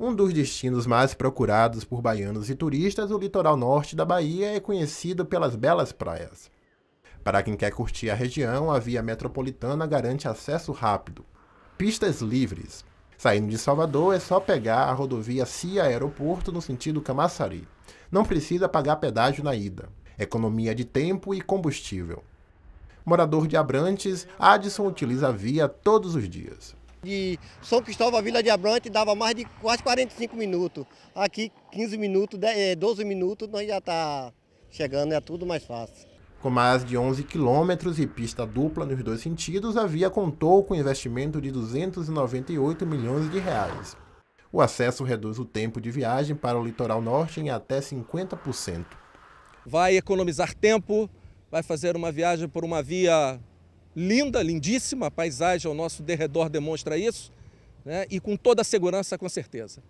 Um dos destinos mais procurados por baianos e turistas, o litoral norte da Bahia é conhecido pelas belas praias. Para quem quer curtir a região, a via metropolitana garante acesso rápido. Pistas livres. Saindo de Salvador, é só pegar a rodovia CIA Aeroporto no sentido Camaçari. Não precisa pagar pedágio na ida. Economia de tempo e combustível. Morador de Abrantes, Adson utiliza a via todos os dias. De São Cristóvão a Vila de Abrante dava mais de quase 45 minutos. Aqui 15 minutos, 12 eh, minutos, nós já está chegando, é tudo mais fácil. Com mais de 11 quilômetros e pista dupla nos dois sentidos, a via contou com investimento de 298 milhões de reais. O acesso reduz o tempo de viagem para o litoral norte em até 50%. Vai economizar tempo, vai fazer uma viagem por uma via linda, lindíssima paisagem ao nosso derredor demonstra isso, né? e com toda a segurança, com certeza.